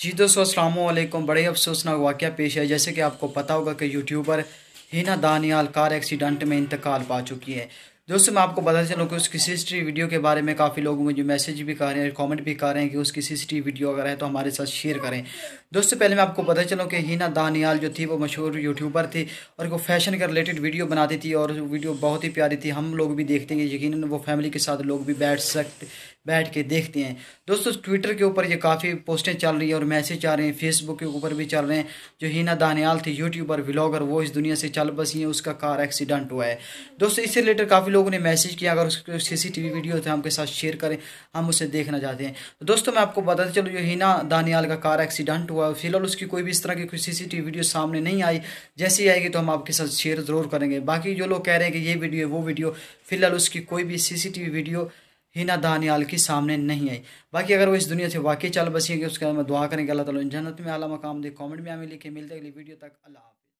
जी दोस्तों असलम बड़े अफसोसनाक वाक्य पेश है जैसे कि आपको पता होगा कि YouTuber Hina Daniyal car accident में इंतकाल पा चुकी है दोस्तों मैं आपको बता चलूँ कि उसकी सीसीटीवी वीडियो के बारे में काफ़ी लोग मुझे मैसेज भी कर रहे हैं कमेंट भी कर रहे हैं कि उसकी सीसीटीवी वीडियो अगर है तो हमारे साथ शेयर करें दोस्तों पहले मैं आपको पता चलूँ कि हिना दानियाल जो थी वो मशहूर यूट्यूबर थी और वो फैशन के रिलेटेड वीडियो बनाती थी और वीडियो बहुत ही प्यारी थी हम लोग भी देखते हैं यकीन वो फैमिली के साथ लोग भी बैठ सकते बैठ के देखते हैं दोस्तों ट्विटर के ऊपर ये काफ़ी पोस्टें चल रही है और मैसेज आ रहे हैं फेसबुक के ऊपर भी चल रहे हैं जो हिना दानियाल थी यूट्यूबर व्लॉगर वो इस दुनिया से चल बसी हैं उसका कार एक्सीडेंट हुआ है दोस्तों इससे रिलेटेड काफ़ी लोगों ने मैसेज किया अगर उसके सी सी वीडियो थे हमके साथ शेयर करें हम उसे देखना चाहते हैं तो दोस्तों मैं आपको बताते चलूँ जो हिना दानियाल का कार एक्सीडेंट हुआ फिलहाल उसकी कोई भी इस तरह की कोई सी सी वीडियो सामने नहीं आई जैसी आएगी तो हम आपके साथ शेयर ज़रूर करेंगे बाकी जो लोग कह रहे हैं कि ये वीडियो है वो वीडियो फिलहाल उसकी कोई भी C C video Hina Daniyal के सामने नहीं आई बाकी अगर वो इस दुनिया से वाकई चल बसी है कि उसके बाद में दुआ करेंगे अल्लाह ताला जन्नत में आला मकाम दे कमेंट में हमें लिखे मिलते अगली वीडियो तक अल्लाह